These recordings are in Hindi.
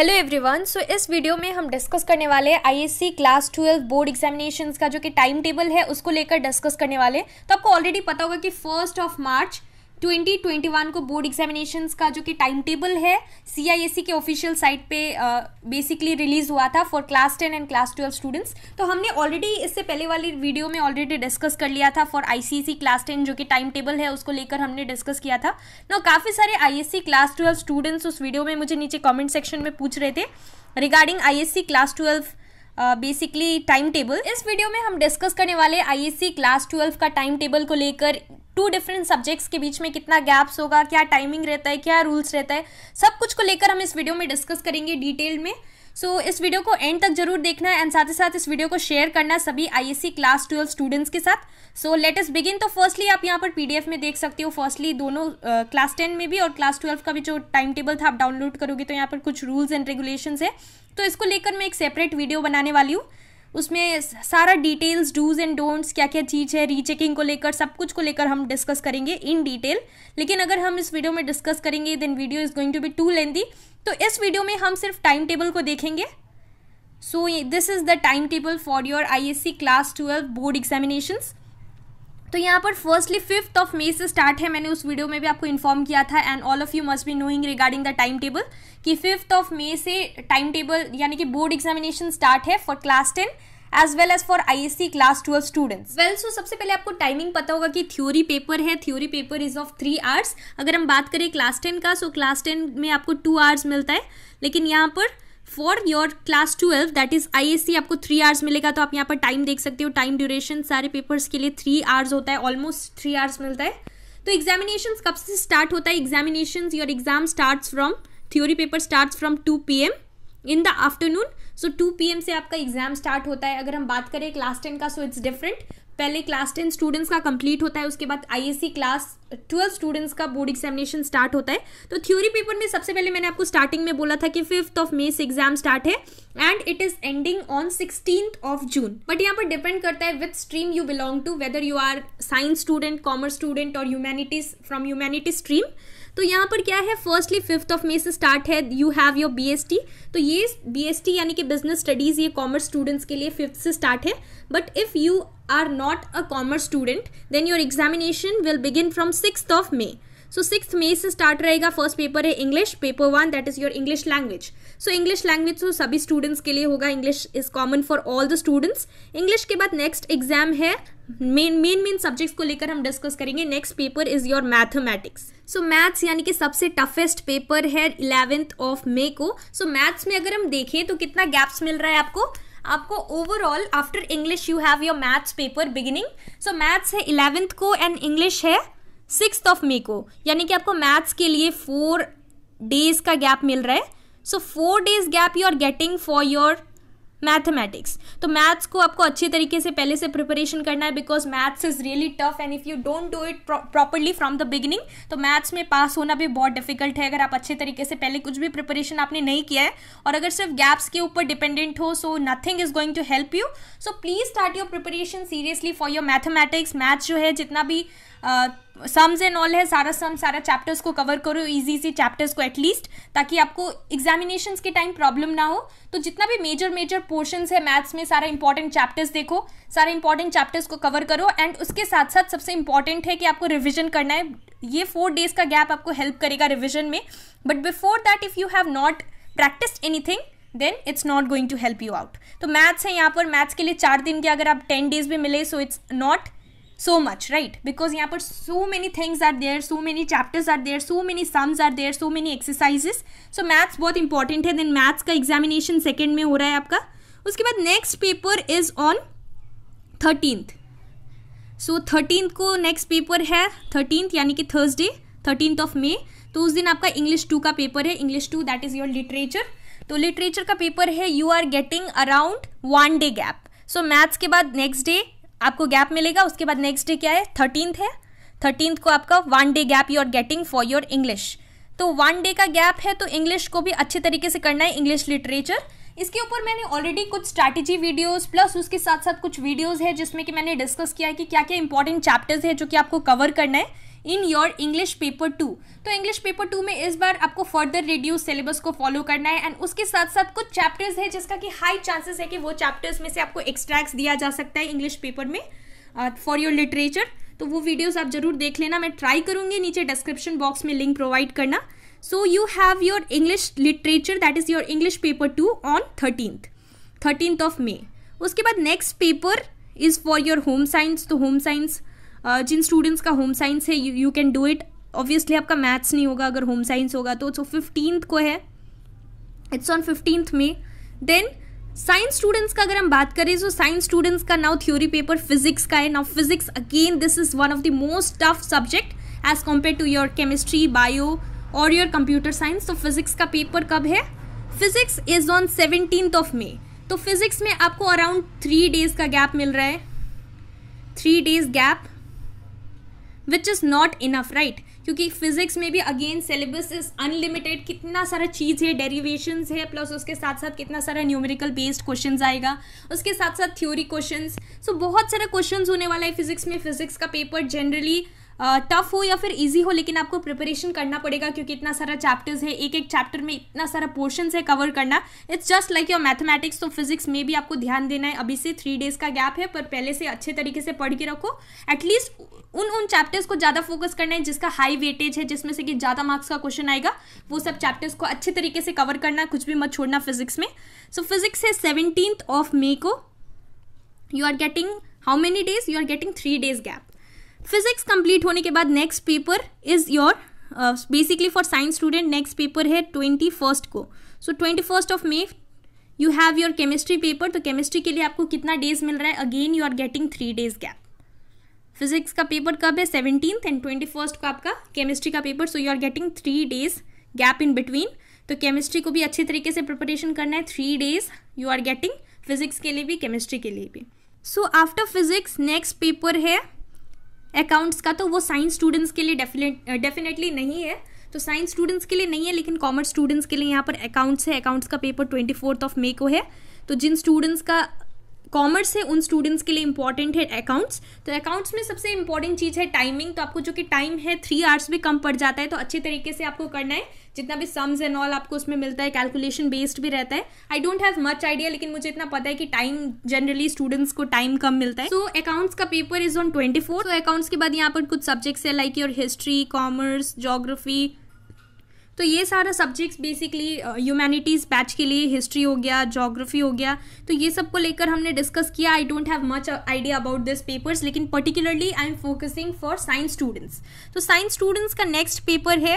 हेलो एवरीवन सो इस वीडियो में हम डिस्कस करने वाले हैं ISC class twelve board examination का जो कि टाइम टेबल है उसको लेकर डिस्कस करने वाले तो आपको ऑलरेडी पता होगा कि फर्स्ट ऑफ मार्च 2021 को बोर्ड एग्जामिनेशन का जो कि टाइम टेबल है सी e के ऑफिशियल साइट पे बेसिकली uh, रिलीज हुआ था for class ten and class twelve students तो हमने ऑलरेडी इससे पहले वाली वीडियो में ऑलरेडी डिस्कस कर लिया था फॉर आईसीएससी क्लास टेन जो कि टाइम टेबल है उसको लेकर हमने डिस्कस किया था न काफ़ी सारे आईएससी क्लास ट्वेल्व स्टूडेंट्स उस वीडियो में मुझे नीचे कॉमेंट सेक्शन में पूछ रहे थे regarding ISC class twelve basically time table इस वीडियो में हम डिस्कस करने वाले आईएससी क्लास ट्वेल्व का टाइम टेबल को लेकर टू डिफरेंट सब्जेक्ट्स के बीच में कितना गैप्स होगा क्या टाइमिंग रहता है क्या रूल्स रहता है सब कुछ को लेकर हम इस वीडियो में डिस्कस करेंगे डिटेल में सो so, इस वीडियो को एंड तक जरूर देखना एंड साथ ही साथ इस वीडियो को शेयर करना सभी आईएससी क्लास ट्वेल्व स्टूडेंट्स के साथ सो लेटेस्ट बिगिन तो फर्स्टली आप यहाँ पर पीडीएफ में देख सकते हो फर्स्टली दोनों क्लास uh, टेन में भी और क्लास ट्वेल्व का भी जो टाइम टेबल था आप डाउनलोड करोगे तो यहाँ पर कुछ रूल्स एंड रेगुलेशन है तो इसको लेकर मैं एक सेपरेट वीडियो बनाने वाली हूँ उसमें सारा डिटेल्स डूज एंड डोंट्स क्या क्या चीज़ है रीचेकिंग को लेकर सब कुछ को लेकर हम डिस्कस करेंगे इन डिटेल लेकिन अगर हम इस वीडियो में डिस्कस करेंगे then video is going to be too lengthy तो इस वीडियो में हम सिर्फ टाइम टेबल को देखेंगे so this is the time table for your I S C class twelve board examinations तो यहाँ पर फर्स्टली फिफ्थ ऑफ मे से स्टार्ट है मैंने उस वीडियो में भी आपको इन्फॉर्म किया था and all of you must be knowing regarding the time table कि फिफ्थ ऑफ मे से टाइम टेबल यानी कि बोर्ड एग्जामिनेशन स्टार्ट है for class ten as well as for I S C class twelve students well so सबसे पहले आपको टाइमिंग पता होगा कि थ्योरी पेपर है theory paper is of three hours अगर हम बात करें क्लास टेन का सो क्लास टेन में आपको टू आवर्स मिलता है लेकिन यहाँ पर for your class twelve that is see आपको थ्री आवर्स मिलेगा तो आप यहाँ पर टाइम देख सकते हो टाइम ड्यूरेशन सारे पेपर्स के लिए थ्री आवर्स होता है ऑलमोस्ट थ्री आवर्स मिलता है तो एग्जामिनेशन कब से स्टार्ट होता है examination your exam start from theory paper start from two P M in the afternoon so two P M से आपका एग्जाम स्टार्ट होता है अगर हम बात करें क्लास टेन का सो इट्स डिफरेंट पहले क्लास टेन स्टूडेंट्स का कंप्लीट होता है उसके बाद आईएससी क्लास ट्वेल्व स्टूडेंट्स का बोर्ड एग्जामिनेशन स्टार्ट होता है तो थ्योरी पेपर में सबसे पहले मैंने आपको स्टार्टिंग में बोला था कि फिफ्थ ऑफ मे से एग्जाम स्टार्ट है and it is ending on sixteen of June but यहाँ पर डिपेंड करता है with stream you belong to whether you are science student commerce student और ह्यूमैनिटीज फ्रॉम ह्यूमैनिटी स्ट्रीम तो यहाँ पर क्या है फर्स्टली फिफ्थ ऑफ मे से स्टार्ट है यू हैव योर बीएसटी तो ये बीएसटी यानी कि बिजनेस स्टडीज़ ये कॉमर्स स्टूडेंट्स के लिए फिफ्थ से स्टार्ट है but if you are not a commerce student then your examination will begin from six of May so six May से स्टार्ट रहेगा फर्स्ट पेपर है English paper one that is your English language so English language तो सभी स्टूडेंट्स के लिए होगा English is common for all the students English के बाद नेक्स्ट एग्जाम है मेन मेन मेन सब्जेक्ट्स को लेकर हम डिस्कस करेंगे next paper is your mathematics so maths यानी कि सबसे टफेस्ट पेपर है इलेवेंथ ऑफ मे को सो so, मैथ्स में अगर हम देखें तो कितना गैप्स मिल रहा है आपको आपको overall after English you have your maths paper beginning so maths है इलेवेंथ को एंड इंग्लिश है सिक्स ऑफ मे को यानी कि आपको मैथ्स के लिए फोर डेज का गैप मिल रहा है so four days gap you are getting for your mathematics तो मैथ्स को आपको अच्छे तरीके से पहले से प्रिपरेशन करना है because maths is really tough and if you don't do it properly from the beginning तो मैथ्स में पास होना भी बहुत डिफिकल्ट है अगर आप अच्छे तरीके से पहले कुछ भी प्रिपरेशन आपने नहीं किया है और अगर सिर्फ गैप्स के ऊपर डिपेंडेंट हो so nothing is going to help you so please start your preparation seriously for your mathematics maths जो है जितना भी सम्स एंड ऑल है सारा सम सारा चैप्टर्स को कवर करो इजी इजी चैप्टर्स को एटलीस्ट ताकि आपको एग्जामिनेशन के टाइम प्रॉब्लम ना हो तो जितना भी मेजर मेजर पोर्शन है मैथ्स में सारा इंपॉर्टेंट चैप्टर्स देखो सारे इंपॉर्टेंट चैप्टर्स को कवर करो एंड उसके साथ साथ सबसे इंपॉर्टेंट है कि आपको रिविजन करना है ये फोर डेज का गैप आपको हेल्प करेगा रिविजन में but before that if you have not practice anything then it's not going to help you out तो मैथ्स है यहाँ पर मैथ्स के लिए चार दिन के अगर आप टेन डेज भी मिले so it's not so much right because यहाँ पर so many things are there so many chapters are there so many sums are there so many exercises so maths बहुत important है then maths का examination second में हो रहा है आपका उसके बाद next paper is on thirteenth so thirteenth को नेक्स्ट पेपर है थर्टीनथ यानी कि थर्सडे थर्टीनथ ऑफ मे तो उस दिन आपका इंग्लिश टू का पेपर है English two that is your literature तो लिटरेचर का पेपर है you are getting around one day gap so maths के बाद नेक्स्ट डे आपको गैप मिलेगा उसके बाद नेक्स्ट डे क्या है थर्टीनथ है थर्टीनथ को आपका one day gap you are getting for your English तो वन डे का गैप है तो इंग्लिश को भी अच्छे तरीके से करना है इंग्लिश लिटरेचर इसके ऊपर मैंने ऑलरेडी कुछ स्ट्रैटेजी वीडियोस प्लस उसके साथ साथ कुछ वीडियोस है जिसमें कि मैंने डिस्कस किया है कि क्या क्या इंपॉर्टेंट चैप्टर्स है जो कि आपको कवर करना है in your English paper two तो इंग्लिश पेपर टू में इस बार आपको फर्दर रिड्यूस सिलेबस को फॉलो करना है एंड उसके साथ साथ कुछ चैप्टर्स है जिसका कि हाई चांसेस है कि वो चैप्टर्स में से आपको एक्सट्रैक्ट दिया जा सकता है इंग्लिश पेपर में फॉर योर लिटरेचर तो वो वीडियोस आप जरूर देख लेना मैं ट्राई करूंगी नीचे डिस्क्रिप्शन बॉक्स में लिंक प्रोवाइड करना so you have your English literature that is your English paper two on thirteenth thirteenth of May उसके बाद next paper is for your home science so home science uh, जिन स्टूडेंट्स का होम साइंस है you can do it obviously आपका मैथ्स नहीं होगा अगर होम साइंस होगा तो सो फिफ्टींथ को है it's on fifteenth May then science students का अगर हम बात करें तो साइंस स्टूडेंट्स का नाउ थ्योरी पेपर फिजिक्स का है now physics again this is one of the most tough subject as compare to your chemistry bio और योर कंप्यूटर साइंस तो फिजिक्स का पेपर कब है physics is on seventeen of May तो फिजिक्स में आपको अराउंड थ्री डेज का गैप मिल रहा है three days gap which is not enough right क्योंकि फिजिक्स में भी अगेन सिलेबस इज अनलिमिटेड कितना सारा चीज़ है डेरिवेशन है प्लस उसके साथ साथ कितना सारा न्यूमेरिकल बेस्ड क्वेश्चन आएगा उसके साथ साथ थ्योरी क्वेश्चन सो बहुत सारा क्वेश्चन होने वाला है फिजिक्स में फिजिक्स का पेपर जनरली टफ हो या फिर ईजी हो लेकिन आपको प्रिपरेशन करना पड़ेगा क्योंकि इतना सारा चैप्टर्स है एक एक चैप्टर में इतना सारा पोर्शन है कवर करना it's just like your mathematics तो फिजिक्स में भी आपको ध्यान देना है अभी से थ्री डेज का गैप है पर पहले से अच्छे तरीके से पढ़ के रखो एटलीस्ट उन उन चैप्टर्स को ज़्यादा फोकस करना है जिसका हाई वेटेज है जिसमें से कि ज़्यादा मार्क्स का क्वेश्चन आएगा वो सब चैप्टर्स को अच्छे तरीके से कवर करना कुछ भी मत छोड़ना फिजिक्स में सो फिजिक्स है सेवनटीन ऑफ मे को you are getting how many days you are getting three days gap physics complete होने के बाद next paper is your basically for science student next paper है ट्वेंटी फर्स्ट को so twenty first of May you have your chemistry paper तो केमिस्ट्री के लिए आपको कितना डेज मिल रहा है again you are getting three days gap physics का पेपर कब है सेवनटीन्थ एंड ट्वेंटी फर्स्ट को आपका केमिस्ट्री का paper so you are getting three days gap in between तो केमिस्ट्री को भी अच्छे तरीके से प्रिपरेशन करना है three days you are getting physics के लिए भी केमिस्ट्री के लिए भी so after physics next paper है अकाउंट्स का तो वो साइंस स्टूडेंट्स के लिए डेफिनेटली नहीं है तो साइंस स्टूडेंट्स के लिए नहीं है लेकिन कॉमर्स स्टूडेंट्स के लिए यहाँ पर अकाउंट्स है अकाउंट्स का paper twenty fourth of May को है तो जिन स्टूडेंट्स का कॉमर्स है उन स्टूडेंट्स के लिए इंपॉर्टेंट है अकाउंट्स तो अकाउंट्स में सबसे इंपॉर्टेंट चीज़ है टाइमिंग तो आपको जो कि टाइम है थ्री आवर्स भी कम पड़ जाता है तो अच्छे तरीके से आपको करना है जितना भी सम्स एंड ऑल आपको उसमें मिलता है कैलकुलेशन बेस्ड भी रहता है I don't have much idea लेकिन मुझे इतना पता है कि टाइम जनरली स्टूडेंट्स को टाइम कम मिलता है सो so, अकाउंट्स का paper is on twenty four तो अकाउंट्स के बाद यहाँ पर कुछ सब्जेक्ट्स है like your history commerce geography तो ये सारा सब्जेक्ट्स बेसिकली ह्यूमैनिटीज़ बैच के लिए हिस्ट्री हो गया जोग्राफी हो गया तो ये सब को लेकर हमने डिस्कस किया I don't have much idea about this papers लेकिन particularly I am focusing for science students तो साइंस स्टूडेंट्स का नेक्स्ट पेपर है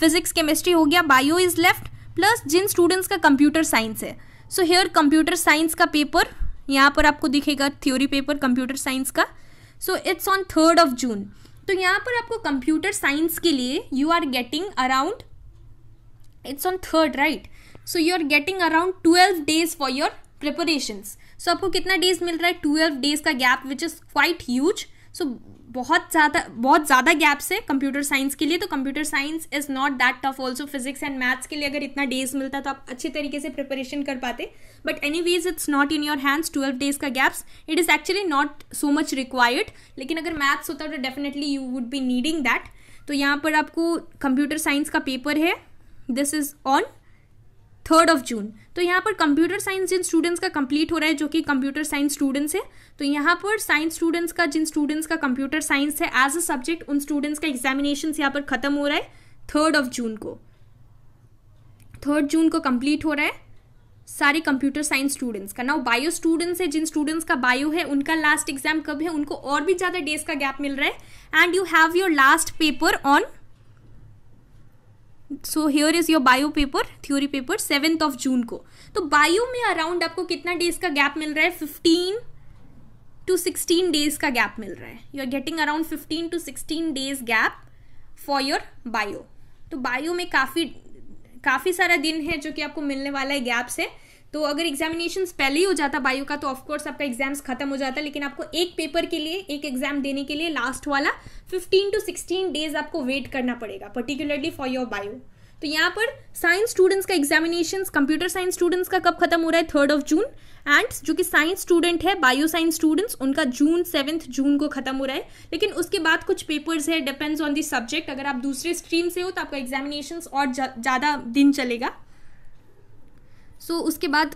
फिजिक्स केमिस्ट्री हो गया बायो इज़ लेफ्ट प्लस जिन स्टूडेंट्स का कंप्यूटर साइंस है सो हेयर कंप्यूटर साइंस का पेपर यहाँ पर आपको दिखेगा थ्योरी पेपर कंप्यूटर साइंस का so it's on third of June तो यहाँ पर आपको कंप्यूटर साइंस के लिए you are getting around it's on third right so you are getting around twelve days for your preparations so आपको कितना डेज मिल रहा है ट्वेल्व डेज का gap which is quite huge so बहुत ज़्यादा बहुत ज़्यादा गैप्स है कंप्यूटर साइंस के लिए तो computer science is not that tough also physics and maths के लिए अगर इतना डेज मिलता तो आप अच्छे तरीके से प्रिपरेशन कर पाते but anyways it's not in your hands twelve days का gaps it is actually not so much required लेकिन अगर मैथ्स होता है तो definitely you would be needing that तो यहाँ पर आपको कंप्यूटर साइंस का पेपर है this is on third of June तो यहाँ पर कंप्यूटर साइंस जिन स्टूडेंट्स का कंप्लीट हो रहा है जो कि कंप्यूटर साइंस स्टूडेंट्स है तो यहाँ पर साइंस स्टूडेंट्स का जिन स्टूडेंट्स का कंप्यूटर साइंस है एज अ सब्जेक्ट उन स्टूडेंट्स का एग्जामिनेशन यहाँ पर खत्म हो रहा है थर्ड ऑफ जून को थर्ड जून को कंप्लीट हो रहा है सारे कंप्यूटर साइंस स्टूडेंट्स का नाउ बायो स्टूडेंट्स है जिन स्टूडेंट्स का बायो है उनका लास्ट एग्जाम कब है उनको और भी ज़्यादा डेज का गैप मिल रहा है and you have your last paper on so here is your bio paper theory paper seventh of June को तो बायो में अराउंड आपको कितना डेज का गैप मिल रहा है फिफ्टीन टू सिक्सटीन डेज का गैप मिल रहा है you are getting around fifteen to sixteen days gap for your bio तो बायो में काफ़ी काफ़ी सारा दिन है जो कि आपको मिलने वाला है गैप से तो अगर एग्जामिनेशन पहले ही हो जाता बायो का तो ऑफकोर्स आपका एग्जाम्स खत्म हो जाता लेकिन आपको एक पेपर के लिए एक एग्जाम देने के लिए लास्ट वाला 15 टू 16 डेज आपको वेट करना पड़ेगा पर्टिकुलरली फॉर योर बायो तो यहाँ पर साइंस स्टूडेंट्स का एग्जामिनेशन कंप्यूटर साइंस स्टूडेंट्स का कब खत्म हो रहा है थर्ड ऑफ जून एंड जो कि साइंस स्टूडेंट है बायो साइंस स्टूडेंट्स उनका जून सेवन्थ जून को खत्म हो रहा है लेकिन उसके बाद कुछ पेपर्स है डिपेंड्स ऑन दिस सब्जेक्ट अगर आप दूसरे स्ट्रीम से हो तो आपका एग्जामिनेशन और ज़्यादा दिन चलेगा सो so, उसके बाद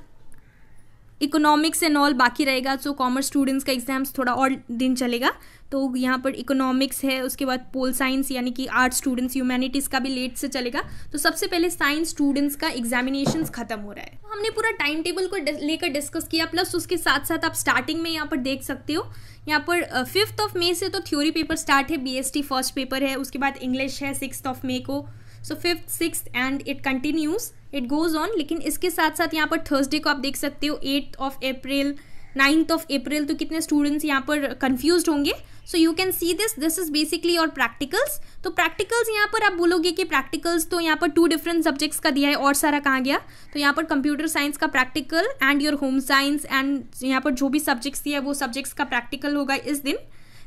इकोनॉमिक्स एंड ऑल बाकी रहेगा सो कॉमर्स स्टूडेंट्स का एग्जाम्स थोड़ा और दिन चलेगा तो यहाँ पर इकोनॉमिक्स है उसके बाद पोल साइंस यानी कि आर्ट स्टूडेंट्स ह्यूमैनिटीज़ का भी लेट से चलेगा तो सबसे पहले साइंस स्टूडेंट्स का एग्जामिनेशन ख़त्म हो रहा है तो हमने पूरा टाइम टेबल को लेकर डिस्कस किया प्लस उसके साथ साथ आप स्टार्टिंग में यहाँ पर देख सकते हो यहाँ पर फिफ्थ ऑफ मे से तो थ्योरी पेपर स्टार्ट है बी फर्स्ट पेपर है उसके बाद इंग्लिश है सिक्स ऑफ मे को so fifth six and it continues it goes on लेकिन इसके साथ साथ यहाँ पर थर्सडे को आप देख सकते हो eighth of April ninth of April तो कितने स्टूडेंट्स यहाँ पर कंफ्यूज होंगे so you can see this this is basically और प्रैक्टिकल्स तो प्रैक्टिकल्स यहाँ पर आप बोलोगे कि प्रैक्टिकल्स तो यहाँ पर टू डिफरेंट सब्जेक्ट्स का दिया है और सारा कहाँ गया तो यहाँ पर कंप्यूटर साइंस का practical and your home science and यहाँ पर जो भी सब्जेक्ट्स दिया है वो सब्जेक्ट्स का प्रैक्टिकल होगा इस दिन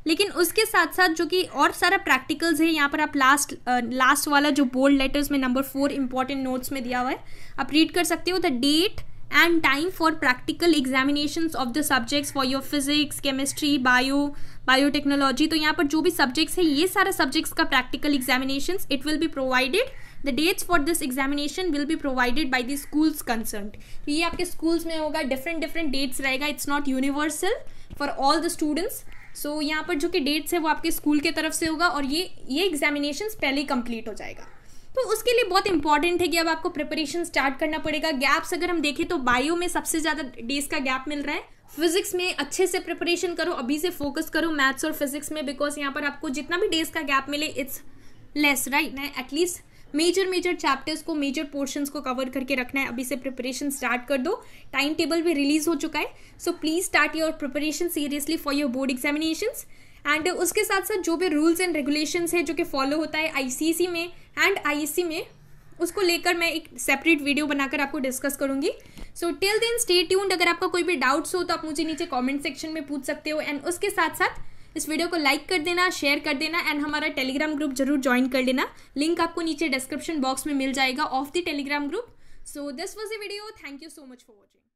लेकिन उसके साथ साथ जो कि और सारा प्रैक्टिकल्स है यहाँ पर आप लास्ट लास्ट वाला जो बोल्ड लेटर्स में नंबर फोर इंपॉर्टेंट नोट्स में दिया हुआ है आप रीड कर सकते हो the date and time for practical examination of the subjects for your physics chemistry bio biotechnology तो यहाँ पर जो भी सब्जेक्ट्स है ये सारा सब्जेक्ट्स का practical examination it will be provided the dates for this examination will be provided by the schools concern तो ये आपके स्कूल्स में होगा डिफरेंट डिफरेंट डेट्स रहेगा it's not universal for all the students so so, यहाँ पर जो कि डेट्स है वो आपके स्कूल के तरफ से होगा और ये ये एग्जामिनेशन पहले ही कंप्लीट हो जाएगा तो उसके लिए बहुत इंपॉर्टेंट है कि अब आपको प्रिपरेशन स्टार्ट करना पड़ेगा गैप्स अगर हम देखें तो बायो में सबसे ज़्यादा डेज का गैप मिल रहा है फिजिक्स में अच्छे से प्रिपरेशन करो अभी से फोकस करो मैथ्स और फिजिक्स में बिकॉज यहाँ पर आपको जितना भी डेज का गैप मिले it's less right at least major major chapters को मेजर पोर्शंस को कवर करके रखना है अभी से प्रिपरेशन स्टार्ट कर दो टाइम टेबल भी रिलीज हो चुका है so please start your preparation seriously for your board examinations and उसके साथ साथ जो भी रूल्स एंड रेगुलेशंस है जो कि फॉलो होता है आईसीसी में एंड आई में उसको लेकर मैं एक सेपरेट वीडियो बनाकर आपको डिस्कस करूंगी so till then stay tuned अगर आपका कोई भी डाउट्स हो तो आप मुझे नीचे कमेंट सेक्शन में पूछ सकते हो एंड उसके साथ साथ इस वीडियो को लाइक कर देना शेयर कर देना एंड हमारा टेलीग्राम ग्रुप जरूर ज्वाइन कर लेना लिंक आपको नीचे डिस्क्रिप्शन बॉक्स में मिल जाएगा of the Telegram group so this was a video thank you so much for watching